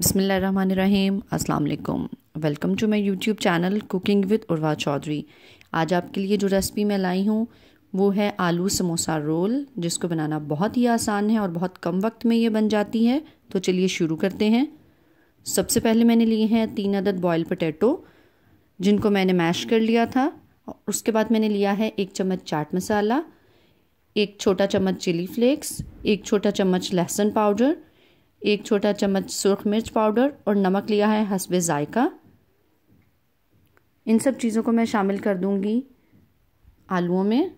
बसमीम् अल्लाम welcome to my YouTube channel cooking with Urwa Chaudhry आज आपके लिए जो रेसिपी मैं लाई हूँ वो है आलू समोसा रोल जिसको बनाना बहुत ही आसान है और बहुत कम वक्त में ये बन जाती है तो चलिए शुरू करते हैं सबसे पहले मैंने लिए हैं तीन अदद बॉयल पटेटो जिनको मैंने मैश कर लिया था उसके बाद मैंने लिया है एक चम्मच चाट मसाला एक छोटा चम्मच चिली फ्लेक्स एक छोटा चम्मच लहसुन पाउडर एक छोटा चम्मच सुरख मिर्च पाउडर और नमक लिया है हसब ज़ायका इन सब चीज़ों को मैं शामिल कर दूंगी आलूओं में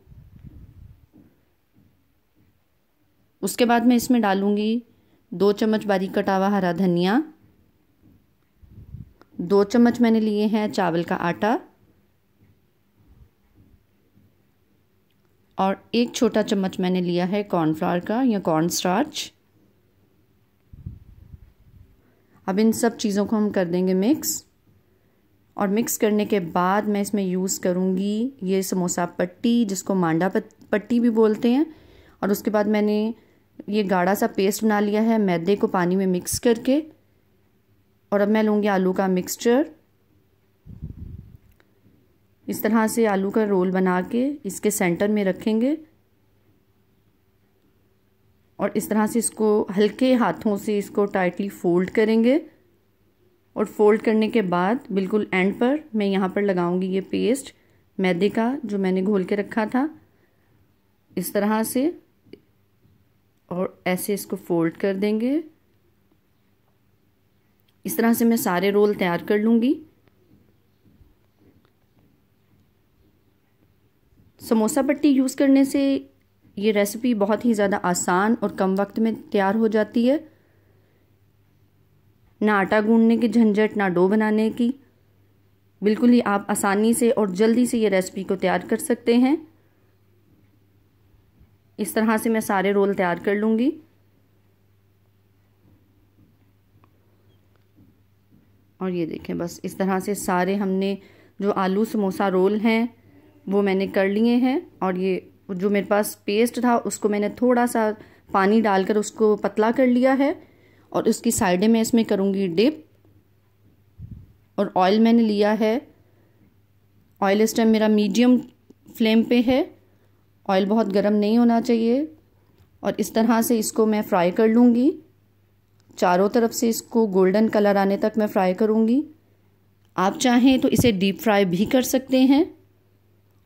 उसके बाद मैं इसमें डालूंगी दो चम्मच बारीक कटा हुआ हरा धनिया दो चम्मच मैंने लिए हैं चावल का आटा और एक छोटा चम्मच मैंने लिया है कॉर्नफ्लावर का या कॉर्न स्टार्च अब इन सब चीज़ों को हम कर देंगे मिक्स और मिक्स करने के बाद मैं इसमें यूज़ करूँगी ये समोसा पट्टी जिसको मांडा पट्टी भी बोलते हैं और उसके बाद मैंने ये गाढ़ा सा पेस्ट बना लिया है मैदे को पानी में मिक्स करके और अब मैं लूँगी आलू का मिक्सचर इस तरह से आलू का रोल बना के इसके सेंटर में रखेंगे और इस तरह से इसको हल्के हाथों से इसको टाइटली फोल्ड करेंगे और फोल्ड करने के बाद बिल्कुल एंड पर मैं यहाँ पर लगाऊंगी ये पेस्ट मैदे का जो मैंने घोल के रखा था इस तरह से और ऐसे इसको फोल्ड कर देंगे इस तरह से मैं सारे रोल तैयार कर लूँगी समोसा पट्टी यूज़ करने से ये रेसिपी बहुत ही ज़्यादा आसान और कम वक्त में तैयार हो जाती है ना आटा गूंढने की झंझट ना डो बनाने की बिल्कुल ही आप आसानी से और जल्दी से ये रेसिपी को तैयार कर सकते हैं इस तरह से मैं सारे रोल तैयार कर लूँगी और ये देखें बस इस तरह से सारे हमने जो आलू समोसा रोल हैं वो मैंने कर लिए हैं और ये जो मेरे पास पेस्ट था उसको मैंने थोड़ा सा पानी डालकर उसको पतला कर लिया है और उसकी साइडें मैं इसमें करूँगी डिप और ऑयल मैंने लिया है ऑयल इस टाइम मेरा मीडियम फ्लेम पे है ऑयल बहुत गर्म नहीं होना चाहिए और इस तरह से इसको मैं फ्राई कर लूँगी चारों तरफ से इसको गोल्डन कलर आने तक मैं फ्राई करूँगी आप चाहें तो इसे डीप फ्राई भी कर सकते हैं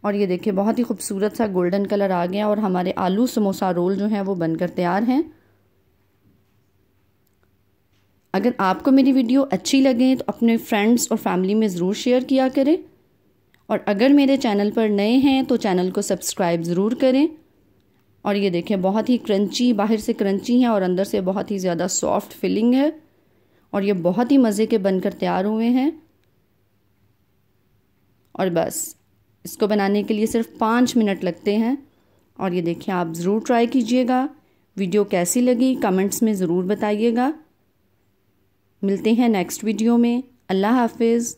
और ये देखिए बहुत ही खूबसूरत सा गोल्डन कलर आ गया और हमारे आलू समोसा रोल जो हैं वो बनकर तैयार हैं अगर आपको मेरी वीडियो अच्छी लगे तो अपने फ्रेंड्स और फैमिली में ज़रूर शेयर किया करें और अगर मेरे चैनल पर नए हैं तो चैनल को सब्सक्राइब ज़रूर करें और ये देखें बहुत ही क्रंची बाहर से क्रंची है और अंदर से बहुत ही ज़्यादा सॉफ्ट फिलिंग है और ये बहुत ही मज़े के बनकर तैयार हुए हैं और बस इसको बनाने के लिए सिर्फ पाँच मिनट लगते हैं और ये देखिए आप ज़रूर ट्राई कीजिएगा वीडियो कैसी लगी कमेंट्स में ज़रूर बताइएगा मिलते हैं नेक्स्ट वीडियो में अल्लाह हाफिज़